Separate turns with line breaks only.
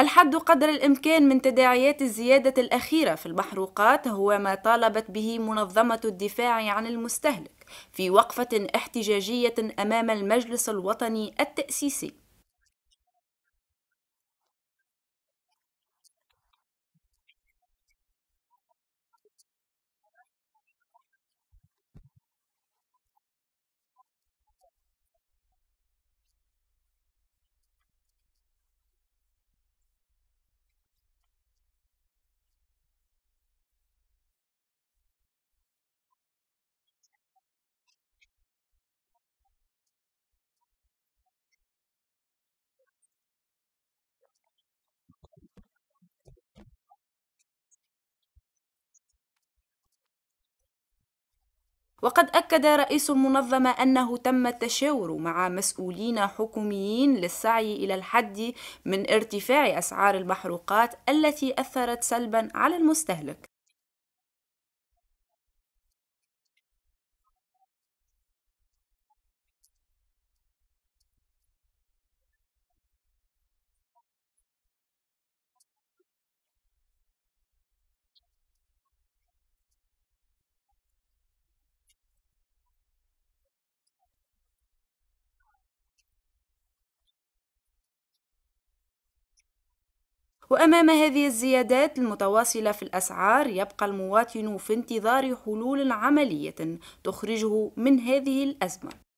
الحد قدر الإمكان من تداعيات الزيادة الأخيرة في المحروقات هو ما طالبت به منظمة الدفاع عن المستهلك في وقفة احتجاجية أمام المجلس الوطني
التأسيسي
وقد أكد رئيس المنظمة أنه تم التشاور مع مسؤولين حكوميين للسعي إلى الحد من ارتفاع أسعار المحروقات التي أثرت سلبا على المستهلك وأمام هذه الزيادات المتواصلة في الأسعار يبقى المواطن في انتظار حلول عملية تخرجه من هذه الأزمة